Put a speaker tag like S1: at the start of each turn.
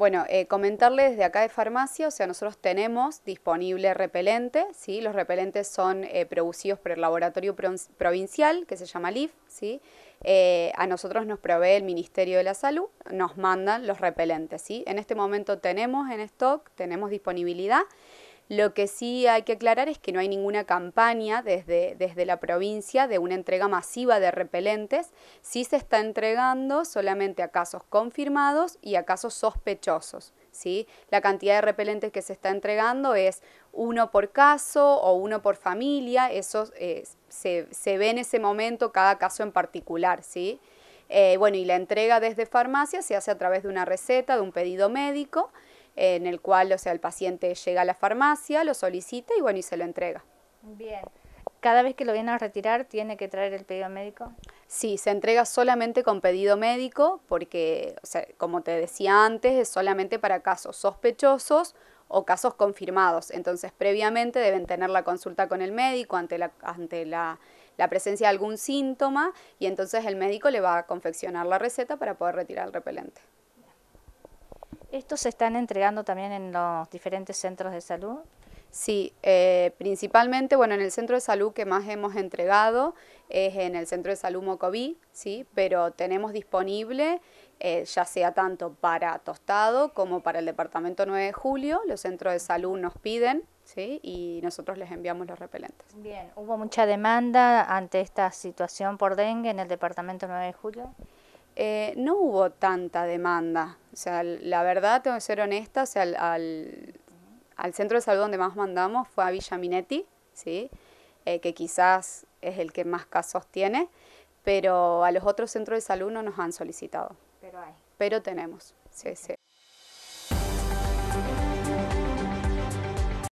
S1: Bueno, eh, comentarles desde acá de farmacia, o sea, nosotros tenemos disponible repelente, ¿sí? Los repelentes son eh, producidos por el laboratorio provincial que se llama LIF, ¿sí? Eh, a nosotros nos provee el Ministerio de la Salud, nos mandan los repelentes, ¿sí? En este momento tenemos en stock, tenemos disponibilidad. Lo que sí hay que aclarar es que no hay ninguna campaña desde, la provincia de una entrega masiva de repelentes. Sí se está entregando solamente a casos confirmados y a casos sospechosos. La cantidad de repelentes que se está entregando es uno por caso o uno por familia, eso eh, se, ve en ese momento cada caso en particular, eh, bueno, y la entrega desde farmacia se hace a través de una receta, de un pedido médico en el cual, o sea, el paciente llega a la farmacia, lo solicita y bueno, y se lo entrega. Bien. ¿Cada vez que lo vienen a retirar
S2: tiene que traer el pedido médico?
S1: Sí, se entrega solamente con pedido médico porque, o sea, como te decía antes, es solamente para casos sospechosos o casos confirmados. Entonces, previamente deben tener la consulta con el médico ante la, ante la presencia de algún síntoma y entonces el médico le va a confeccionar la receta para poder retirar el repelente. ¿Estos se están entregando también en los diferentes centros de salud? Sí, eh, principalmente, bueno, en el centro de salud que más hemos entregado es en el centro de salud Mocoví, sí, pero tenemos disponible eh, ya sea tanto para Tostado como para el departamento 9 de julio, los centros de salud nos piden, sí, y nosotros les enviamos los repelentes. Bien,
S2: ¿hubo mucha demanda ante esta situación
S1: por dengue en el departamento 9 de julio? Eh, no hubo tanta demanda. O sea, la verdad, tengo que ser honesta, o sea, al, centro de salud donde más mandamos fue a Villa Minetti, ¿sí? Eh, que quizás es el que más casos tiene, pero a los otros centros de salud no nos han solicitado. Pero Pero tenemos,